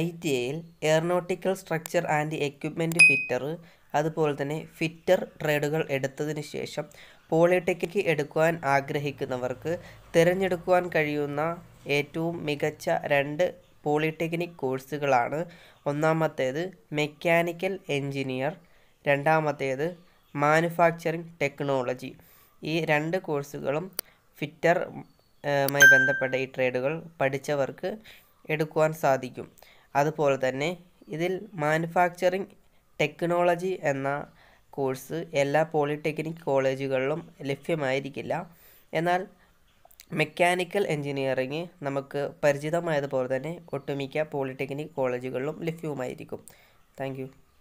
I T എയിൽ aeronautical structure and equipment fitter അതുപോലെ തന്നെ ഫിറ്റർ ട്രേഡുകൾ എടുത്തതിന് ശേഷം പോളിടെക്നിക്ക് എടുക്കുവാൻ ആഗ്രഹിക്കുന്നവർക്ക് തിരഞ്ഞെടുക്കുവാൻ കഴിയുന്ന ഏറ്റവും മികച്ച രണ്ട് പോളിടെക്നിക് കോഴ്സുകളാണ് ഒന്നാമത്തേത് മെക്കാനിക്കൽ എഞ്ചിനീയർ രണ്ടാമത്തേത് മാനുഫാക്ചറിംഗ് ടെക്നോളജി ഈ രണ്ട് കോഴ്സുകളും ഫിറ്റർ മായി ബന്ധപ്പെട്ട ഈ ട്രേഡുകൾ പഠിച്ചവർക്ക് എടുക്കുവാൻ സാധിക്കും അതുപോലെ തന്നെ ഇതിൽ മാനുഫാക്ചറിങ് ടെക്നോളജി എന്ന കോഴ്സ് എല്ലാ പോളിടെക്നിക് കോളേജുകളിലും ലഭ്യമായിരിക്കില്ല എന്നാൽ മെക്കാനിക്കൽ എഞ്ചിനീയറിംഗ് നമുക്ക് പരിചിതമായതുപോലെ തന്നെ ഒട്ടുമിക്ക പോളിടെക്നിക് കോളേജുകളിലും ലഭ്യവുമായിരിക്കും താങ്ക്